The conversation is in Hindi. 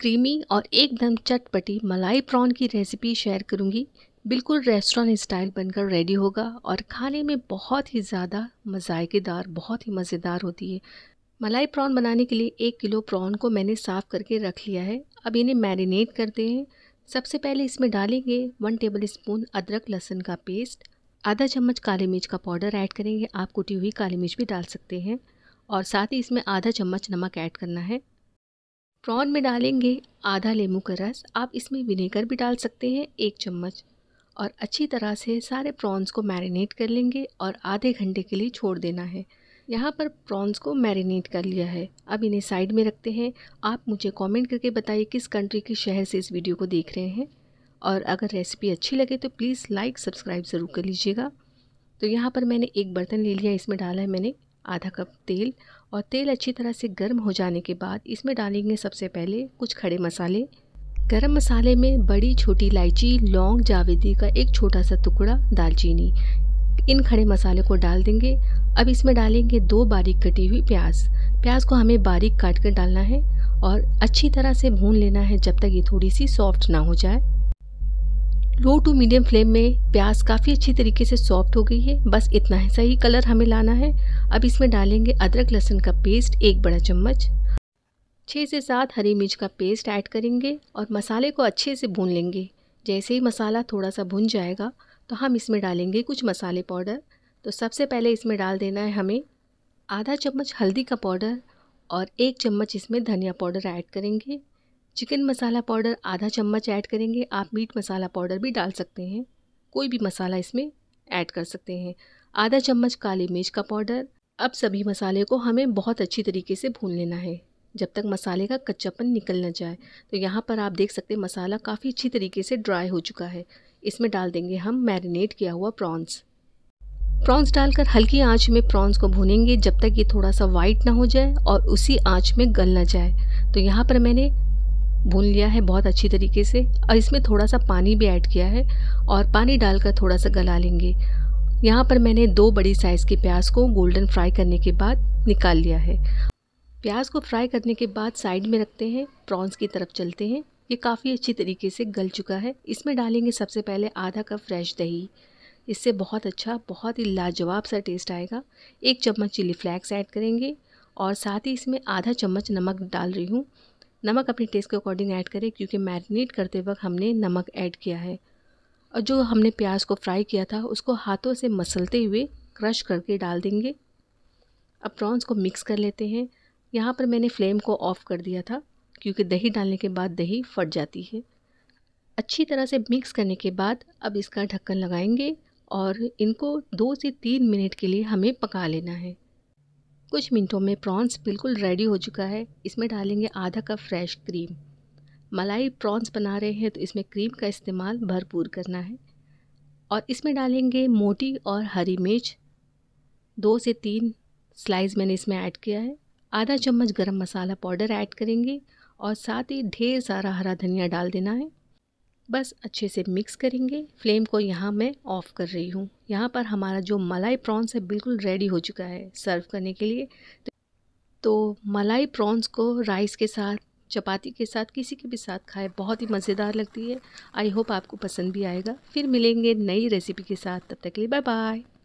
क्रीमी और एकदम चटपटी मलाई प्रॉन की रेसिपी शेयर करूँगी बिल्कुल रेस्टोरेंट स्टाइल बनकर रेडी होगा और खाने में बहुत ही ज़्यादा मज़ाकेदार बहुत ही मज़ेदार होती है मलाई प्रॉन बनाने के लिए एक किलो प्रॉन को मैंने साफ़ करके रख लिया है अब इन्हें मैरिनेट करते हैं सबसे पहले इसमें डालेंगे वन टेबल स्पून अदरक लहसुन का पेस्ट आधा चम्मच काली मिर्च का पाउडर ऐड करेंगे आप कुटी हुई काली मिर्च भी डाल सकते हैं और साथ ही इसमें आधा चम्मच नमक ऐड करना है प्रॉन में डालेंगे आधा लेमू का रस आप इसमें विनेगर भी डाल सकते हैं एक चम्मच और अच्छी तरह से सारे प्रॉन्स को मैरिनेट कर लेंगे और आधे घंटे के लिए छोड़ देना है यहाँ पर प्रॉन्स को मैरिनेट कर लिया है अब इन्हें साइड में रखते हैं आप मुझे कमेंट करके बताइए किस कंट्री के शहर से इस वीडियो को देख रहे हैं और अगर रेसिपी अच्छी लगे तो प्लीज़ लाइक सब्सक्राइब ज़रूर कर लीजिएगा तो यहाँ पर मैंने एक बर्तन ले लिया इसमें डाला है मैंने आधा कप तेल और तेल अच्छी तरह से गर्म हो जाने के बाद इसमें डालेंगे सबसे पहले कुछ खड़े मसाले गरम मसाले में बड़ी छोटी इलायची लौंग जावेदी का एक छोटा सा टुकड़ा दालचीनी इन खड़े मसाले को डाल देंगे अब इसमें डालेंगे दो बारीक कटी हुई प्याज प्याज को हमें बारीक काट कर डालना है और अच्छी तरह से भून लेना है जब तक ये थोड़ी सी सॉफ्ट ना हो जाए लो टू मीडियम फ्लेम में प्याज काफ़ी अच्छी तरीके से सॉफ्ट हो गई है बस इतना ही सही कलर हमें लाना है अब इसमें डालेंगे अदरक लहसुन का पेस्ट एक बड़ा चम्मच छः से सात हरी मिर्च का पेस्ट ऐड करेंगे और मसाले को अच्छे से भून लेंगे जैसे ही मसाला थोड़ा सा भुन जाएगा तो हम इसमें डालेंगे कुछ मसाले पाउडर तो सबसे पहले इसमें डाल देना है हमें आधा चम्मच हल्दी का पाउडर और एक चम्मच इसमें धनिया पाउडर ऐड करेंगे चिकन मसाला पाउडर आधा चम्मच ऐड करेंगे आप मीट मसाला पाउडर भी डाल सकते हैं कोई भी मसाला इसमें ऐड कर सकते हैं आधा चम्मच काली मिर्च का पाउडर अब सभी मसाले को हमें बहुत अच्छी तरीके से भून लेना है जब तक मसाले का कच्चापन निकल ना जाए तो यहाँ पर आप देख सकते हैं मसाला काफ़ी अच्छी तरीके से ड्राई हो चुका है इसमें डाल देंगे हम मैरिनेट किया हुआ प्रॉन्स प्रॉन्स डालकर हल्की आंच में प्रॉन्स को भूनेंगे जब तक ये थोड़ा सा वाइट ना हो जाए और उसी आंच में गल ना जाए तो यहाँ पर मैंने भून लिया है बहुत अच्छी तरीके से और इसमें थोड़ा सा पानी भी ऐड किया है और पानी डालकर थोड़ा सा गला लेंगे यहाँ पर मैंने दो बड़ी साइज़ के प्याज को गोल्डन फ्राई करने के बाद निकाल लिया है प्याज को फ्राई करने के बाद साइड में रखते हैं प्रॉन्स की तरफ चलते हैं ये काफ़ी अच्छी तरीके से गल चुका है इसमें डालेंगे सबसे पहले आधा कप फ्रेश दही इससे बहुत अच्छा बहुत ही लाजवाब सा टेस्ट आएगा एक चम्मच चिली फ्लैक्स ऐड करेंगे और साथ ही इसमें आधा चम्मच नमक डाल रही हूँ नमक अपने टेस्ट के अकॉर्डिंग ऐड करें क्योंकि मैरिनेट करते वक्त हमने नमक ऐड किया है और जो हमने प्याज को फ्राई किया था उसको हाथों से मसलते हुए क्रश करके डाल देंगे अब प्रॉन्स को मिक्स कर लेते हैं यहाँ पर मैंने फ्लेम को ऑफ़ कर दिया था क्योंकि दही डालने के बाद दही फट जाती है अच्छी तरह से मिक्स करने के बाद अब इसका ढक्कन लगाएंगे और इनको दो से तीन मिनट के लिए हमें पका लेना है कुछ मिनटों में प्रॉन्स बिल्कुल रेडी हो चुका है इसमें डालेंगे आधा cup fresh cream malai prawns बना रहे हैं तो इसमें क्रीम का इस्तेमाल भरपूर करना है और इसमें डालेंगे मोटी और हरी मिर्च दो से तीन स्लाइस मैंने इसमें ऐड किया है आधा चम्मच गरम मसाला पाउडर ऐड करेंगे और साथ ही ढेर सारा हरा धनिया डाल देना है बस अच्छे से मिक्स करेंगे फ्लेम को यहाँ मैं ऑफ़ कर रही हूँ यहाँ पर हमारा जो मलाई प्रॉन्स है बिल्कुल रेडी हो चुका है सर्व करने के लिए तो मलाई प्रॉन्स को राइस के साथ चपाती के साथ किसी के भी साथ खाए बहुत ही मज़ेदार लगती है आई होप आपको पसंद भी आएगा फिर मिलेंगे नई रेसिपी के साथ तब तक के लिए बाय बाय